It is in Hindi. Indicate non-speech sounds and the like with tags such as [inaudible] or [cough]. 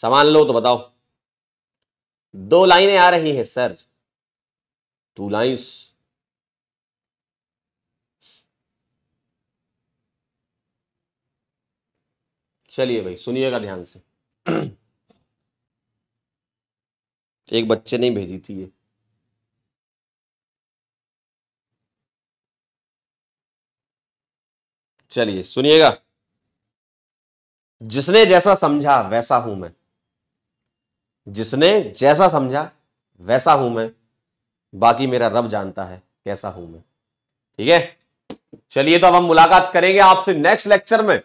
समान लो तो बताओ दो लाइनें आ रही है सर टू लाइन्स चलिए भाई सुनिएगा ध्यान से [clears throat] एक बच्चे ने भेजी थी ये चलिए सुनिएगा जिसने जैसा समझा वैसा हूं मैं जिसने जैसा समझा वैसा हूं मैं बाकी मेरा रब जानता है कैसा हूं मैं ठीक है चलिए तो अब हम मुलाकात करेंगे आपसे नेक्स्ट लेक्चर में